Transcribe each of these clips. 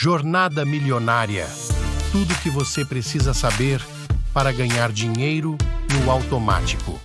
Jornada Milionária. Tudo o que você precisa saber para ganhar dinheiro no automático.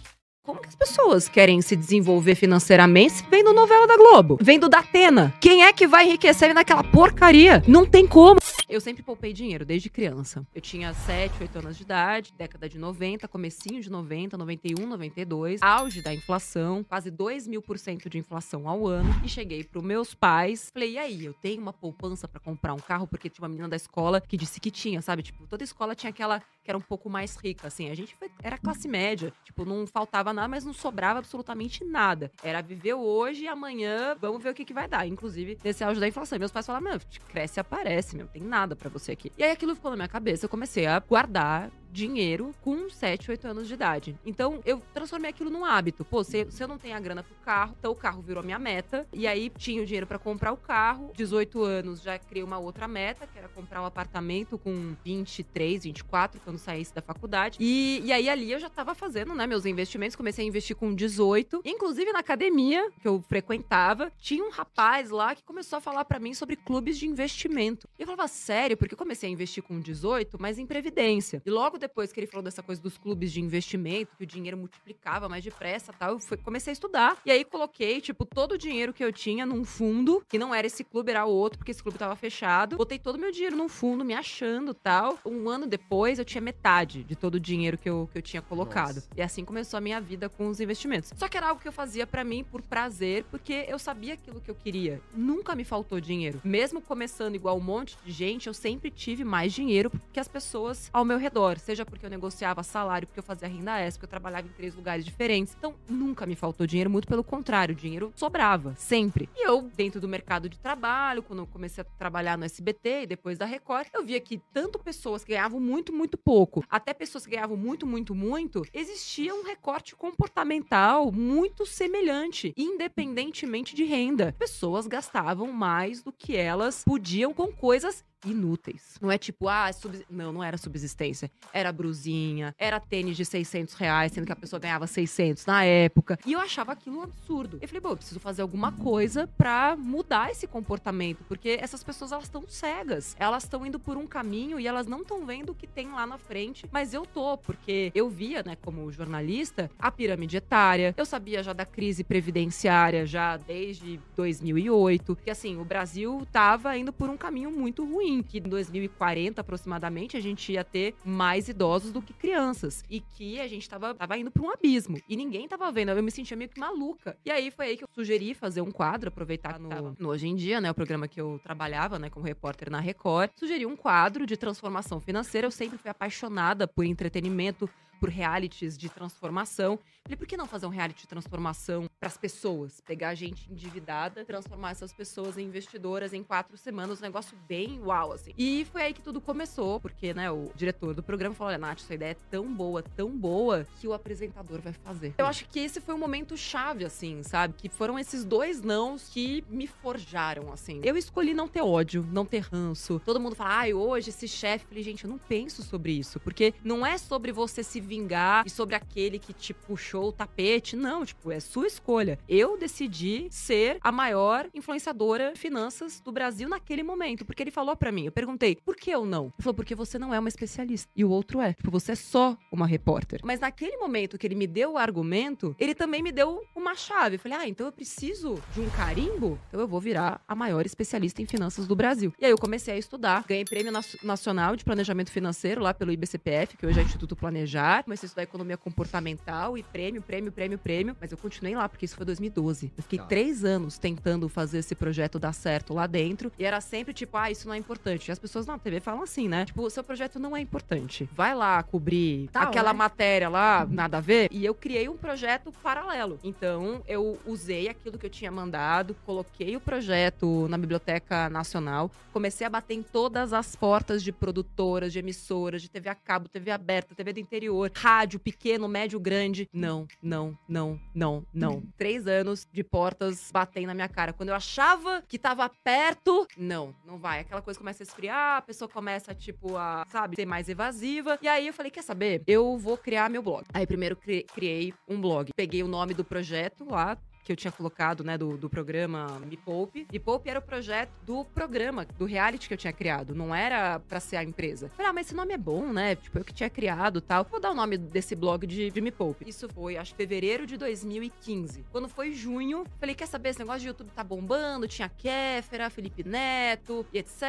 Como que as pessoas querem se desenvolver financeiramente vendo novela da Globo? Vendo da Atena? Quem é que vai enriquecer naquela porcaria? Não tem como. Eu sempre poupei dinheiro desde criança. Eu tinha 7, 8 anos de idade, década de 90, comecinho de 90, 91, 92, auge da inflação, quase 2 mil por cento de inflação ao ano. E cheguei para os meus pais, falei, e aí, eu tenho uma poupança para comprar um carro? Porque tinha uma menina da escola que disse que tinha, sabe? Tipo, toda escola tinha aquela que era um pouco mais rica, assim. A gente foi, era classe média, tipo, não faltava nada, mas não sobrava absolutamente nada. Era viver hoje e amanhã, vamos ver o que, que vai dar. Inclusive, nesse auge da inflação. Meus pais falaram, mano, cresce e aparece, meu, tem nada para você aqui. E aí aquilo ficou na minha cabeça, eu comecei a guardar dinheiro com 7, 8 anos de idade. Então, eu transformei aquilo num hábito. Pô, se, se eu não tenho a grana pro carro, então o carro virou a minha meta. E aí tinha o dinheiro para comprar o carro. 18 anos já criei uma outra meta, que era comprar um apartamento com 23, 24, quando saísse da faculdade. E, e aí ali eu já tava fazendo, né, meus investimentos. Comecei a investir com 18. Inclusive na academia que eu frequentava, tinha um rapaz lá que começou a falar para mim sobre clubes de investimento. E eu falava, sério, porque eu comecei a investir com 18, mas em previdência. E logo depois que ele falou dessa coisa dos clubes de investimento, que o dinheiro multiplicava mais depressa tal, eu fui, comecei a estudar. E aí coloquei, tipo, todo o dinheiro que eu tinha num fundo, que não era esse clube, era outro, porque esse clube tava fechado. Botei todo o meu dinheiro num fundo, me achando tal. Um ano depois, eu tinha metade de todo o dinheiro que eu, que eu tinha colocado. Nossa. E assim começou a minha vida com os investimentos. Só que era algo que eu fazia para mim por prazer, porque eu sabia aquilo que eu queria. Nunca me faltou dinheiro. Mesmo começando igual um monte de gente, eu sempre tive mais dinheiro que as pessoas ao meu redor, seja seja porque eu negociava salário, porque eu fazia renda extra, porque eu trabalhava em três lugares diferentes. Então, nunca me faltou dinheiro, muito pelo contrário, dinheiro sobrava, sempre. E eu, dentro do mercado de trabalho, quando eu comecei a trabalhar no SBT e depois da Record, eu via que tanto pessoas que ganhavam muito, muito pouco, até pessoas que ganhavam muito, muito, muito, existia um recorte comportamental muito semelhante, independentemente de renda. Pessoas gastavam mais do que elas podiam com coisas inúteis. Não é tipo, ah, é não, não era subsistência. Era é era brusinha, era tênis de 600 reais, sendo que a pessoa ganhava 600 na época. E eu achava aquilo um absurdo. Eu falei, bom, eu preciso fazer alguma coisa para mudar esse comportamento, porque essas pessoas elas estão cegas, elas estão indo por um caminho e elas não estão vendo o que tem lá na frente, mas eu tô, porque eu via, né, como jornalista, a pirâmide etária, eu sabia já da crise previdenciária já desde 2008, que assim, o Brasil tava indo por um caminho muito ruim, que em 2040 aproximadamente a gente ia ter mais idosos do que crianças. E que a gente tava, tava indo para um abismo. E ninguém tava vendo. Eu me sentia meio que maluca. E aí foi aí que eu sugeri fazer um quadro, aproveitar no, no Hoje em Dia, né? O programa que eu trabalhava, né? Como repórter na Record. Sugeri um quadro de transformação financeira. Eu sempre fui apaixonada por entretenimento, por realities de transformação. Falei, por que não fazer um reality de transformação para as pessoas? Pegar a gente endividada, transformar essas pessoas em investidoras em quatro semanas, um negócio bem uau, assim. E foi aí que tudo começou, porque, né, o diretor do programa falou: olha, Nath, sua ideia é tão boa, tão boa, que o apresentador vai fazer. Eu acho que esse foi um momento chave, assim, sabe? Que foram esses dois nãos que me forjaram, assim. Eu escolhi não ter ódio, não ter ranço. Todo mundo fala, ai, hoje esse chefe. Falei, gente, eu não penso sobre isso, porque não é sobre você se vingar e sobre aquele que te puxou o tapete. Não, tipo, é sua escolha. Eu decidi ser a maior influenciadora de finanças do Brasil naquele momento, porque ele falou para mim. Eu perguntei, por que eu não? Ele falou, porque você não é uma especialista. E o outro é. Tipo, você é só uma repórter. Mas naquele momento que ele me deu o argumento, ele também me deu uma chave. Eu falei, ah, então eu preciso de um carimbo? Então eu vou virar a maior especialista em finanças do Brasil. E aí eu comecei a estudar, ganhei prêmio nacional de planejamento financeiro lá pelo IBCPF, que hoje é Instituto Planejar vestibular, comecei a estudar economia comportamental e prêmio, prêmio, prêmio, prêmio. Mas eu continuei lá, porque isso foi 2012. Eu fiquei tá. três anos tentando fazer esse projeto dar certo lá dentro. E era sempre tipo, ah, isso não é importante. E as pessoas na TV falam assim, né? Tipo, seu projeto não é importante. Vai lá cobrir tá, aquela matéria lá, nada a ver. E eu criei um projeto paralelo. Então, eu usei aquilo que eu tinha mandado, coloquei o projeto na Biblioteca Nacional, comecei a bater em todas as portas de produtoras, de emissoras, de TV a cabo, TV aberta, TV do interior rádio, pequeno, médio, grande. Não, não, não, não, não. Três anos de portas batendo na minha cara. Quando eu achava que tava perto, não, não vai. Aquela coisa começa a esfriar, a pessoa começa, tipo, a, sabe, ser mais evasiva. E aí eu falei, quer saber? Eu vou criar meu blog. Aí primeiro criei um blog. Peguei o nome do projeto lá, que eu tinha colocado, né, do, do programa Me Poupe. Me Poupe era o projeto do programa, do reality que eu tinha criado, não era para ser a empresa. falei, ah, mas esse nome é bom, né? Tipo, eu que tinha criado tal. Vou dar o nome desse blog de, de Me Poupe. Isso foi, acho, fevereiro de 2015. Quando foi junho, falei, quer saber, esse negócio de YouTube tá bombando, tinha Kéfera, Felipe Neto, e etc,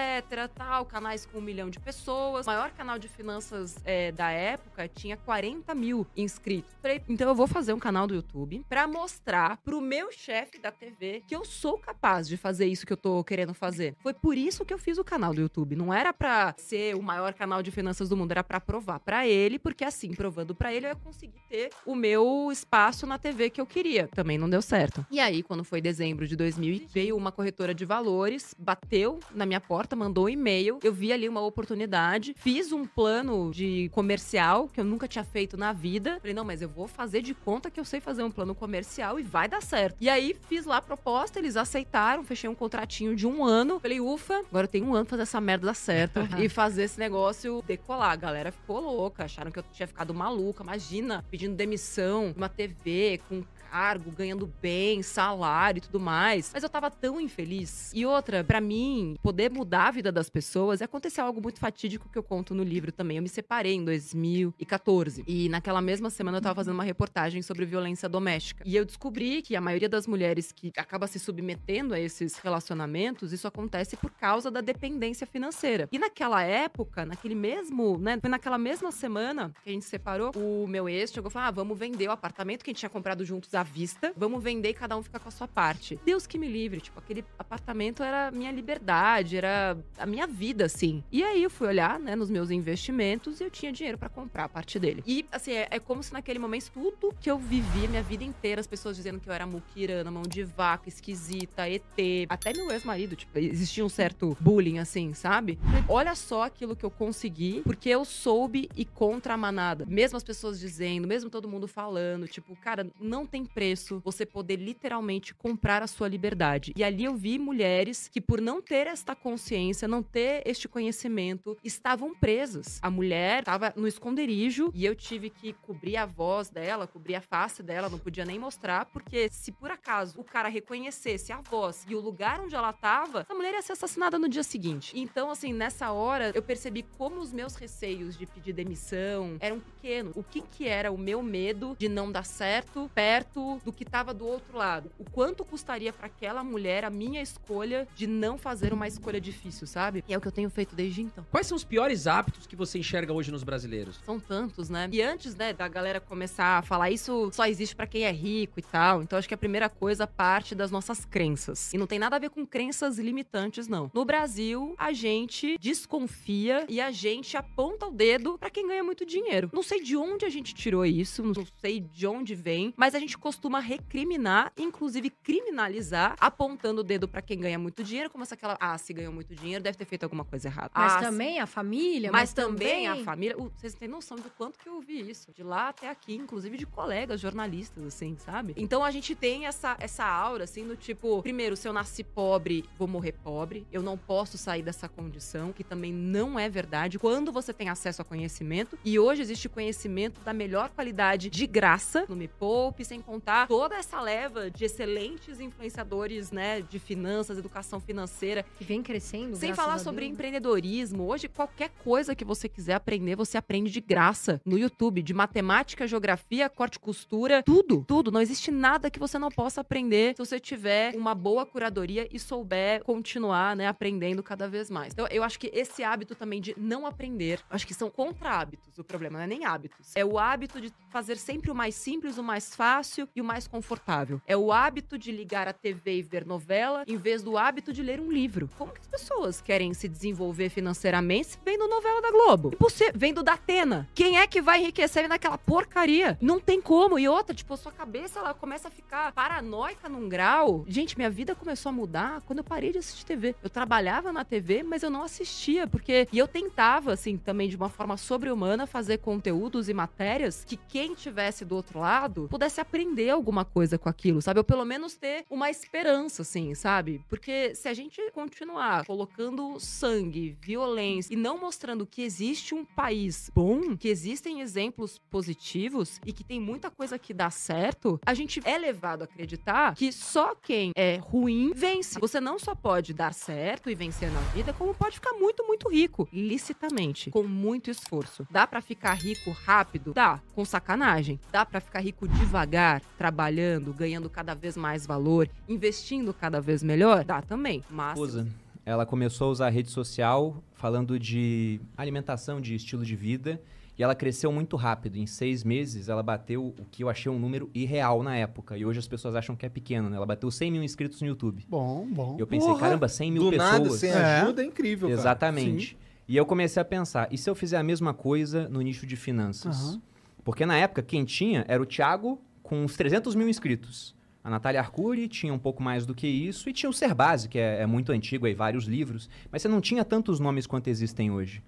tal, canais com um milhão de pessoas. O maior canal de finanças é, da época tinha 40 mil inscritos. Falei, então eu vou fazer um canal do YouTube para mostrar pro meu chefe da TV que eu sou capaz de fazer isso que eu tô querendo fazer. Foi por isso que eu fiz o canal do YouTube. Não era para ser o maior canal de finanças do mundo, era para provar para ele, porque assim, provando para ele, eu ia conseguir ter o meu espaço na TV que eu queria. Também não deu certo. E aí, quando foi dezembro de 2000, veio uma corretora de valores, bateu na minha porta, mandou um e-mail. Eu vi ali uma oportunidade, fiz um plano de comercial que eu nunca tinha feito na vida. Falei, não, mas eu vou fazer de conta que eu sei fazer um plano comercial e vai dar certo certo. E aí fiz lá a proposta, eles aceitaram, fechei um contratinho de um ano. Falei, ufa, agora eu tenho um ano pra fazer essa merda dar certo e fazer esse negócio decolar. A galera ficou louca, acharam que eu tinha ficado maluca. Imagina, pedindo demissão, uma TV com cargo, ganhando bem, salário e tudo mais. Mas eu tava tão infeliz. E outra, para mim, poder mudar a vida das pessoas, é acontecer algo muito fatídico que eu conto no livro também. Eu me separei em 2014. E naquela mesma semana eu tava fazendo uma reportagem sobre violência doméstica. E eu descobri que a maioria das mulheres que acaba se submetendo a esses relacionamentos, isso acontece por causa da dependência financeira. E naquela época, naquele mesmo, né, foi naquela mesma semana que a gente separou, o meu ex chegou e falou: "Ah, vamos vender o apartamento que a gente tinha comprado juntos há vista, vamos vender e cada um fica com a sua parte. Deus que me livre, tipo, aquele apartamento era minha liberdade, era a minha vida, assim. E aí eu fui olhar, né, nos meus investimentos e eu tinha dinheiro para comprar a parte dele. E, assim, é, é, como se naquele momento tudo que eu vivi minha vida inteira, as pessoas dizendo que eu era muquirana, mão de vaca, esquisita, ET, até meu ex-marido, tipo, existia um certo bullying, assim, sabe? Olha só aquilo que eu consegui, porque eu soube e contra a manada. Mesmo as pessoas dizendo, mesmo todo mundo falando, tipo, cara, não tem preço, você poder literalmente comprar a sua liberdade. E ali eu vi mulheres que, por não ter esta consciência, não ter este conhecimento, estavam presas. A mulher estava no esconderijo e eu tive que cobrir a voz dela, cobrir a face dela, não podia nem mostrar, porque se por acaso o cara reconhecesse a voz e o lugar onde ela estava, essa mulher ia ser assassinada no dia seguinte. Então, assim, nessa hora eu percebi como os meus receios de pedir demissão eram pequenos. O que que era o meu medo de não dar certo perto do que estava do outro lado. O quanto custaria para aquela mulher a minha escolha de não fazer uma escolha difícil, sabe? E é o que eu tenho feito desde então. Quais são os piores hábitos que você enxerga hoje nos brasileiros? São tantos, né? E antes, né, da galera começar a falar isso só existe para quem é rico e tal, então acho que a primeira coisa parte das nossas crenças. E não tem nada a ver com crenças limitantes, não. No Brasil, a gente desconfia e a gente aponta o dedo para quem ganha muito dinheiro. Não sei de onde a gente tirou isso, não sei de onde vem, mas a gente costuma recriminar, inclusive criminalizar, apontando o dedo para quem ganha muito dinheiro, como se aquela, ah, se ganhou muito dinheiro, deve ter feito alguma coisa errada. Mas ah, também a família, mas, mas também, também a família. Uh, vocês têm noção do quanto que eu ouvi isso, de lá até aqui, inclusive de colegas jornalistas, assim, sabe? Então a gente tem essa, essa aura, assim, do tipo, primeiro, se eu nasci pobre, vou morrer pobre, eu não posso sair dessa condição, que também não é verdade. Quando você tem acesso a conhecimento, e hoje existe conhecimento da melhor qualidade de graça, no Me Poupe, sem contar toda essa leva de excelentes influenciadores, né, de finanças, educação financeira. Que vem crescendo. Sem falar sobre empreendedorismo. Hoje, qualquer coisa que você quiser aprender, você aprende de graça no YouTube. De matemática, geografia, corte e costura, tudo, tudo. Não existe nada que você não possa aprender se você tiver uma boa curadoria e souber continuar, né, aprendendo cada vez mais. Então, eu acho que esse hábito também de não aprender, acho que são contra hábitos. O problema não é nem hábitos. É o hábito de fazer sempre o mais simples, o mais fácil fácil e o mais confortável. É o hábito de ligar a TV e ver novela em vez do hábito de ler um livro. Como que as pessoas querem se desenvolver financeiramente vendo novela da Globo? E você vendo da Atena? Quem é que vai enriquecer naquela porcaria? Não tem como. E outra, tipo, a sua cabeça ela começa a ficar paranoica num grau. Gente, minha vida começou a mudar quando eu parei de assistir TV. Eu trabalhava na TV, mas eu não assistia, porque. E eu tentava, assim, também de uma forma sobre-humana, fazer conteúdos e matérias que quem tivesse do outro lado pudesse aprender aprender alguma coisa com aquilo, sabe? Ou pelo menos ter uma esperança, assim, sabe? Porque se a gente continuar colocando sangue, violência e não mostrando que existe um país bom, que existem exemplos positivos e que tem muita coisa que dá certo, a gente é levado a acreditar que só quem é ruim vence. Você não só pode dar certo e vencer na vida, como pode ficar muito, muito rico, licitamente, com muito esforço. Dá para ficar rico rápido? Dá, com sacanagem. Dá para ficar rico devagar? trabalhando, ganhando cada vez mais valor, investindo cada vez melhor, dá também. Mas. Usa. Ela começou a usar a rede social falando de alimentação, de estilo de vida. E ela cresceu muito rápido. Em seis meses, ela bateu o que eu achei um número irreal na época. E hoje as pessoas acham que é pequeno, né? Ela bateu 100 mil inscritos no YouTube. Bom, bom. E eu pensei, Porra, caramba, 100 mil do pessoas. Nada, sem é. ajuda é, incrível, Exatamente. Cara. E eu comecei a pensar, e se eu fizer a mesma coisa no nicho de finanças? Uhum. Porque na época, quem tinha era o Thiago com uns 300 mil inscritos. A Natália Arcuri tinha um pouco mais do que isso, e tinha o Cerbasi, que é, é muito antigo, aí vários livros, mas você não tinha tantos nomes quanto existem hoje.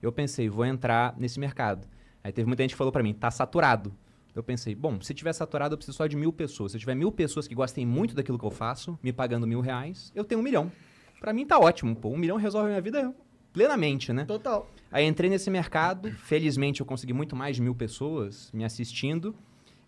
Eu pensei, vou entrar nesse mercado. Aí teve muita gente que falou para mim, tá saturado. Eu pensei, bom, se tiver saturado, eu preciso só de mil pessoas. Se tiver mil pessoas que gostem muito daquilo que eu faço, me pagando mil reais, eu tenho um milhão. Para mim tá ótimo, pô. Um milhão resolve a minha vida plenamente, né? Total. Aí entrei nesse mercado, felizmente eu consegui muito mais de mil pessoas me assistindo.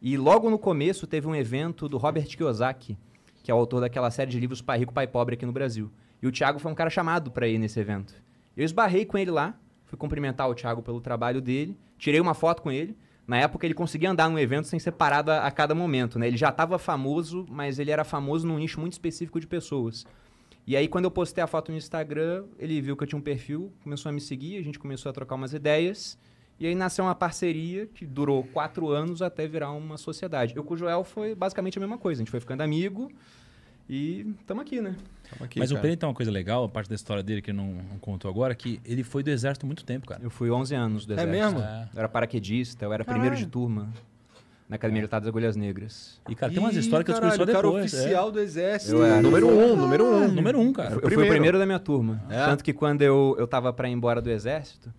E logo no começo teve um evento do Robert Kiyosaki, que é o autor daquela série de livros Pai Rico, Pai Pobre aqui no Brasil. E o Thiago foi um cara chamado para ir nesse evento. Eu esbarrei com ele lá, fui cumprimentar o Thiago pelo trabalho dele, tirei uma foto com ele. Na época ele conseguia andar num evento sem ser parado a, a cada momento, né? Ele já estava famoso, mas ele era famoso num nicho muito específico de pessoas. E aí quando eu postei a foto no Instagram, ele viu que eu tinha um perfil, começou a me seguir, a gente começou a trocar umas ideias. E aí nasceu uma parceria que durou quatro anos até virar uma sociedade. Eu com o Joel foi basicamente a mesma coisa. A gente foi ficando amigo e estamos aqui, né? Tamo aqui, Mas cara. o Pedro tem uma coisa legal, a parte da história dele que não, não contou agora, que ele foi do exército muito tempo, cara. Eu fui 11 anos do é exército. É mesmo? É. Eu era paraquedista, eu era Caralho. primeiro de turma. Na Academia Militar das Agulhas Negras. E, cara, tem umas histórias que eu descobri só depois. Cara, é. oficial é. do Exército. Eu era. Número um, número um. Número um, cara. Eu, eu fui o primeiro da minha turma. É. Tanto que quando eu, eu tava pra ir embora do Exército,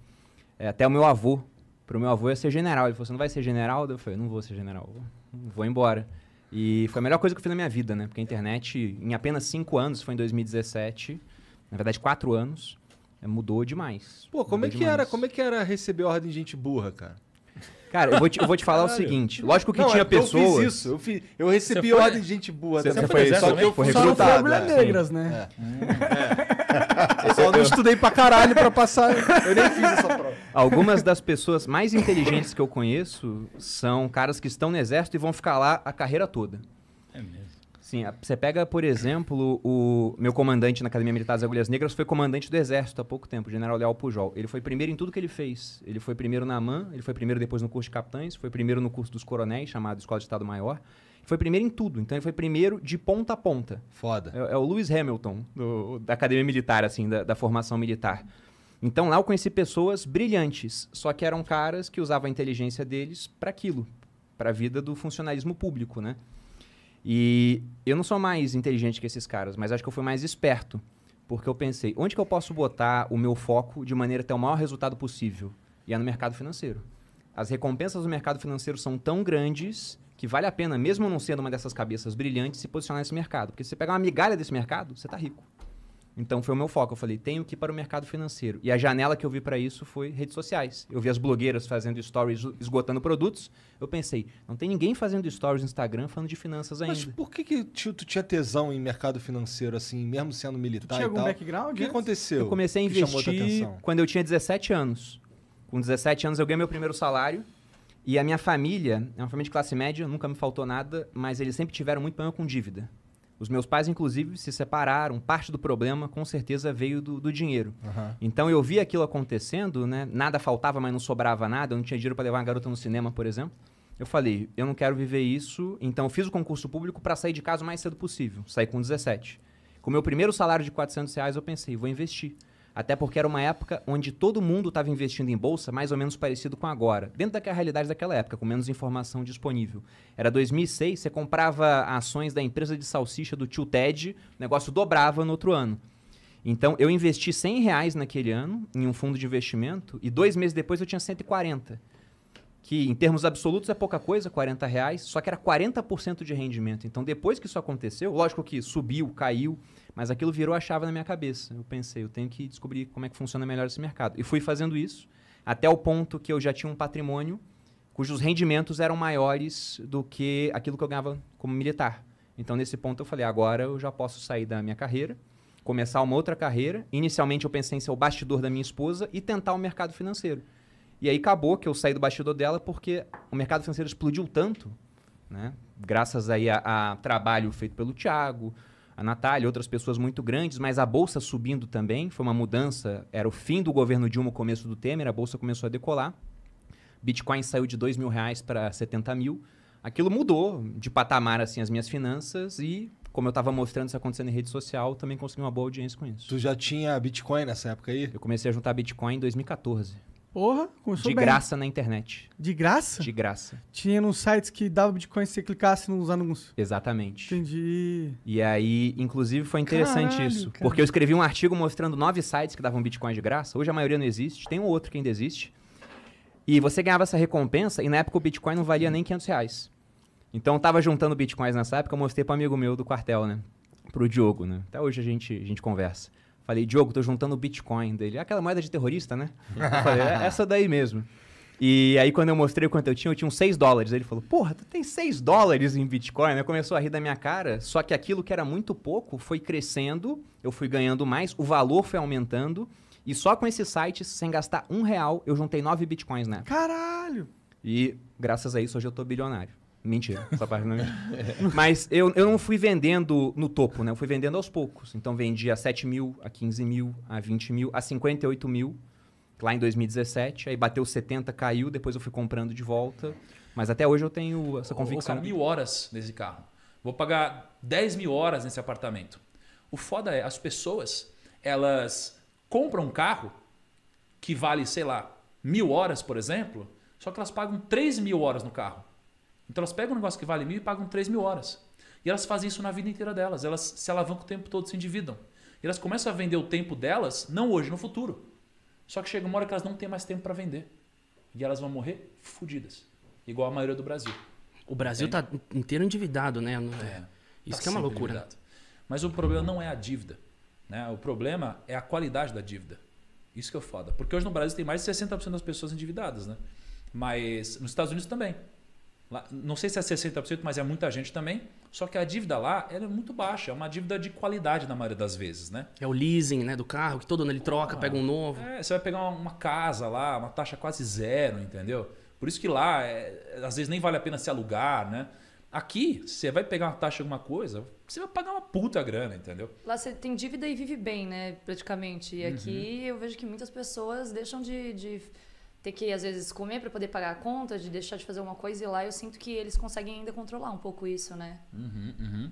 é, até o meu avô. Pro meu avô ia ser general. Ele falou: Você não vai ser general? Eu falei: Não vou ser general. Vou embora. E foi a melhor coisa que eu fiz na minha vida, né? Porque a internet, em apenas cinco anos, foi em 2017, na verdade, quatro anos, é, mudou demais. Pô, como mudou é que demais. era? Como é que era receber ordem de gente burra, cara? Cara, eu vou te, eu vou te falar o seguinte. Lógico que não, tinha é, eu então pessoas. Eu fiz isso. Eu, fiz, eu recebi foi... ordem de gente burra. Você, você foi, foi só que eu né? fui recrutado. mulher é. negras, né? É. Hum, é. Eu só não estudei pra caralho pra passar. Eu nem fiz essa prova. Algumas das pessoas mais inteligentes que eu conheço são caras que estão no exército e vão ficar lá a carreira toda. É mesmo. Sim, você pega, por exemplo, o meu comandante na Academia Militar das Agulhas Negras foi comandante do Exército há pouco tempo, o General Leal Pujol. Ele foi primeiro em tudo que ele fez. Ele foi primeiro na AMAN, ele foi primeiro depois no curso de capitães, foi primeiro no curso dos coronéis, chamado Escola de Estado Maior. Foi primeiro em tudo, então ele foi primeiro de ponta a ponta. Foda. É, é o Lewis Hamilton, do, da Academia Militar, assim, da, da formação militar. Então lá eu conheci pessoas brilhantes, só que eram caras que usavam a inteligência deles para aquilo, para a vida do funcionalismo público, né? E eu não sou mais inteligente que esses caras, mas acho que eu fui mais esperto, porque eu pensei, onde que eu posso botar o meu foco de maneira a ter o maior resultado possível? E é no mercado financeiro. As recompensas do mercado financeiro são tão grandes que vale a pena, mesmo não sendo uma dessas cabeças brilhantes, se posicionar nesse mercado. Porque se você pegar uma migalha desse mercado, você está rico. Então foi o meu foco. Eu falei, tenho que ir para o mercado financeiro. E a janela que eu vi para isso foi redes sociais. Eu vi as blogueiras fazendo stories, esgotando produtos. Eu pensei, não tem ninguém fazendo stories no Instagram falando de finanças ainda. Mas por que, que tu, tu tinha tesão em mercado financeiro, assim, mesmo sendo militar? Tu tinha algum tal? background? O que aconteceu? Eu comecei a investir quando eu tinha 17 anos. Com 17 anos eu ganhei meu primeiro salário. E a minha família, é uma família de classe média, nunca me faltou nada, mas eles sempre tiveram muito problema com dívida. Os meus pais, inclusive, se separaram. Parte do problema, com certeza, veio do, do dinheiro. Uhum. Então, eu vi aquilo acontecendo, né? Nada faltava, mas não sobrava nada. Eu não tinha dinheiro para levar uma garota no cinema, por exemplo. Eu falei, eu não quero viver isso. Então, eu fiz o concurso público para sair de casa o mais cedo possível. Saí com 17. Com o meu primeiro salário de 400 reais, eu pensei, vou investir. Até porque era uma época onde todo mundo estava investindo em bolsa, mais ou menos parecido com agora, dentro daquela realidade daquela época, com menos informação disponível. Era 2006, você comprava ações da empresa de salsicha do tio Ted, o negócio dobrava no outro ano. Então, eu investi 100 reais naquele ano em um fundo de investimento e dois meses depois eu tinha 140 que em termos absolutos é pouca coisa, 40 reais, só que era 40% de rendimento. Então, depois que isso aconteceu, lógico que subiu, caiu, mas aquilo virou a chave na minha cabeça. Eu pensei, eu tenho que descobrir como é que funciona melhor esse mercado. E fui fazendo isso até o ponto que eu já tinha um patrimônio cujos rendimentos eram maiores do que aquilo que eu ganhava como militar. Então, nesse ponto, eu falei, agora eu já posso sair da minha carreira, começar uma outra carreira. Inicialmente, eu pensei em ser o bastidor da minha esposa e tentar o mercado financeiro. E aí acabou que eu saí do bastidor dela porque o mercado financeiro explodiu tanto, né? Graças aí a, a trabalho feito pelo Tiago, a Natália, outras pessoas muito grandes, mas a bolsa subindo também, foi uma mudança, era o fim do governo Dilma, o começo do Temer, a bolsa começou a decolar. Bitcoin saiu de 2 mil reais para 70 mil. Aquilo mudou de patamar assim as minhas finanças e como eu estava mostrando isso acontecendo em rede social, também consegui uma boa audiência com isso. Tu já tinha Bitcoin nessa época aí? Eu comecei a juntar Bitcoin em 2014. Porra, começou De bem. graça na internet. De graça? De graça. Tinha nos sites que dava Bitcoin se você clicasse nos anúncios. Exatamente. Entendi. E aí, inclusive, foi interessante Caralho, isso. Porque eu escrevi um artigo mostrando nove sites que davam Bitcoin de graça. Hoje a maioria não existe. Tem um outro que ainda existe. E você ganhava essa recompensa e na época o Bitcoin não valia nem 500 reais. Então, eu tava juntando Bitcoins nessa época. Eu mostrei para um amigo meu do quartel, né? Pro Diogo, né? Até hoje a gente, a gente conversa. Falei, Diogo, tô juntando Bitcoin dele. Aquela moeda de terrorista, né? Eu falei, é essa daí mesmo. E aí, quando eu mostrei quanto eu tinha, eu tinha uns 6 dólares. Ele falou, porra, tu tem 6 dólares em Bitcoin? Aí começou a rir da minha cara. Só que aquilo que era muito pouco foi crescendo, eu fui ganhando mais, o valor foi aumentando. E só com esse site, sem gastar um real, eu juntei 9 Bitcoins, né? Caralho! E graças a isso, hoje eu tô bilionário. Mentira, essa parte não é Mas eu, eu não fui vendendo no topo, né? Eu fui vendendo aos poucos. Então vendi a 7 mil, a 15 mil, a 20 mil, a 58 mil, lá em 2017. Aí bateu 70, caiu, depois eu fui comprando de volta. Mas até hoje eu tenho essa convicção. Vou pagar mil horas nesse carro. Vou pagar 10 mil horas nesse apartamento. O foda é, as pessoas, elas compram um carro que vale, sei lá, mil horas, por exemplo, só que elas pagam 3 mil horas no carro. Então elas pegam um negócio que vale mil e pagam 3 mil horas. E elas fazem isso na vida inteira delas. Elas se alavancam o tempo todo, se endividam. E elas começam a vender o tempo delas, não hoje, no futuro. Só que chega uma hora que elas não têm mais tempo para vender. E elas vão morrer fodidas. Igual a maioria do Brasil. O Brasil está inteiro endividado, né? É. é, isso tá que é uma loucura. Endividado. Mas o problema não é a dívida. Né? O problema é a qualidade da dívida. Isso que é foda. Porque hoje no Brasil tem mais de 60% das pessoas endividadas, né? Mas nos Estados Unidos também. Lá, não sei se é 60%, mas é muita gente também. Só que a dívida lá é muito baixa, é uma dívida de qualidade na maioria das vezes, né? É o leasing né, do carro, que todo ano ele troca, ah, pega um novo. É, você vai pegar uma, uma, casa lá, uma taxa quase zero, entendeu? Por isso que lá, é, às vezes nem vale a pena se alugar, né? Aqui, você vai pegar uma taxa de alguma coisa, você vai pagar uma puta grana, entendeu? Lá você tem dívida e vive bem, né? Praticamente. E uhum. aqui uhum. eu vejo que muitas pessoas deixam de, de ter que, às vezes, comer para poder pagar a conta, de deixar de fazer uma coisa e lá, eu sinto que eles conseguem ainda controlar um pouco isso, né? Uhum, uhum.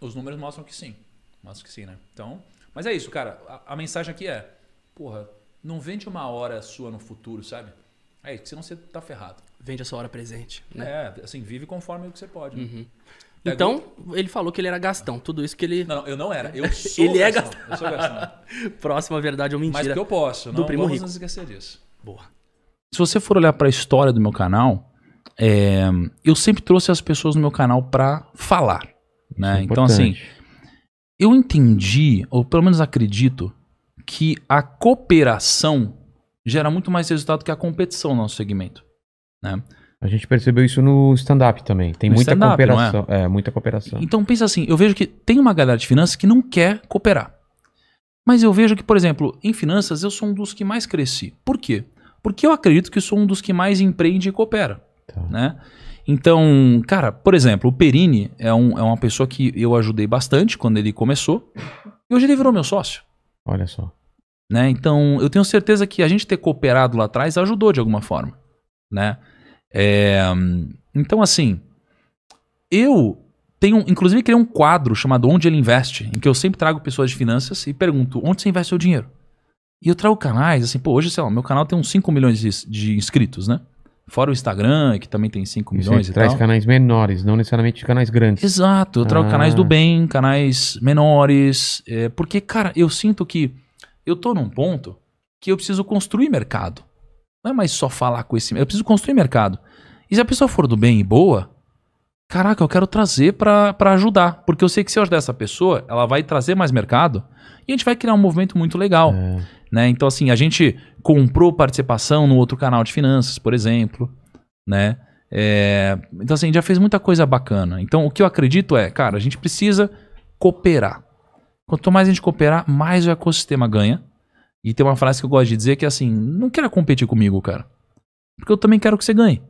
Os números mostram que sim. Mostram que sim, né? Então, mas é isso, cara. A, a mensagem aqui é, porra, não vende uma hora sua no futuro, sabe? É isso, senão você tá ferrado. Vende a sua hora presente. Né? É, assim, vive conforme o que você pode. Né? Uhum. Então, ele falou que ele era Gastão. Tudo isso que ele. Não, eu não era. Eu sou ele Gastão. é Gastão. Eu sou Gastão. Próxima verdade ou é mentira. Mas que eu posso. Não, do primo vamos rico. não esquecer disso. Boa. Se você for olhar para a história do meu canal, é, eu sempre trouxe as pessoas no meu canal para falar. Né? É então, assim, eu entendi, ou pelo menos acredito, que a cooperação gera muito mais resultado que a competição no nosso segmento. Né? A gente percebeu isso no stand-up também. Tem muita é? cooperação. É? é, muita cooperação. Então pensa assim, eu vejo que tem uma galera de finanças que não quer cooperar. Mas eu vejo que, por exemplo, em finanças eu sou um dos que mais cresci. Por quê? Porque eu acredito que sou um dos que mais empreende e coopera. Tá. Né? Então, cara, por exemplo, o Perini é, um, é uma pessoa que eu ajudei bastante quando ele começou. E hoje ele virou meu sócio. Olha só. Né? Então, eu tenho certeza que a gente ter cooperado lá atrás ajudou de alguma forma. Né? É, então, assim, eu tem um, inclusive, criei um quadro chamado Onde Ele Investe, em que eu sempre trago pessoas de finanças e pergunto onde você investe seu dinheiro. E eu trago canais, assim, pô, hoje, sei lá, meu canal tem uns 5 milhões de, de inscritos, né? Fora o Instagram, que também tem 5 milhões Você e traz tal. canais menores, não necessariamente canais grandes. Exato, eu trago ah. canais do ah. bem, canais menores. É, porque, cara, eu sinto que eu tô num ponto que eu preciso construir mercado. Não é mais só falar com esse. Eu preciso construir mercado. E se a pessoa for do bem e boa, caraca, eu quero trazer para ajudar. Porque eu sei que se eu ajudar essa pessoa, ela vai trazer mais mercado e a gente vai criar um movimento muito legal. É. Né? Então, assim, a gente comprou participação no outro canal de finanças, por exemplo. Né? É, então, assim, já fez muita coisa bacana. Então, o que eu acredito é, cara, a gente precisa cooperar. Quanto mais a gente cooperar, mais o ecossistema ganha. E tem uma frase que eu gosto de dizer que é assim: não queira competir comigo, cara. Porque eu também quero que você ganhe.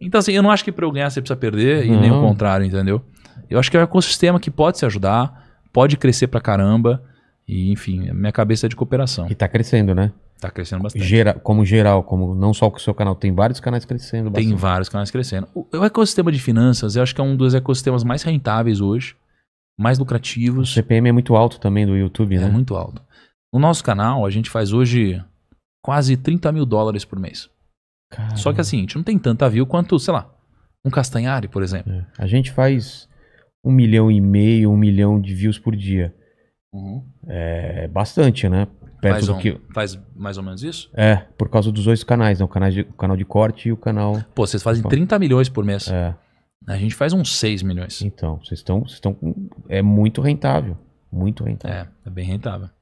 Então, assim, eu não acho que para eu ganhar você precisa perder e nem o uhum. contrário, entendeu? Eu acho que é um ecossistema que pode se ajudar, pode crescer pra caramba. E, enfim, minha cabeça é de cooperação. E tá crescendo, né? Tá crescendo bastante. Gera, como geral, como não só o seu canal, tem vários canais crescendo. Bastante. Tem vários canais crescendo. O, o, ecossistema de finanças, eu acho que é um dos ecossistemas mais rentáveis hoje, mais lucrativos. O CPM é muito alto também do YouTube, é né? É muito alto. No nosso canal, a gente faz hoje quase 30 mil dólares por mês. Caramba. Só que assim, a gente não tem tanta view quanto, sei lá, um Castanhari, por exemplo. É. A gente faz um milhão e meio, um milhão de views por dia. Uhum. É bastante, né? Perto faz, do que... faz mais ou menos isso? É, por causa dos dois canais, né? o, canal de, o canal de corte e o canal. Pô, vocês fazem 30 milhões por mês. É. A gente faz uns 6 milhões. Então, vocês estão. Vocês estão é muito rentável. Muito rentável. É, é bem rentável.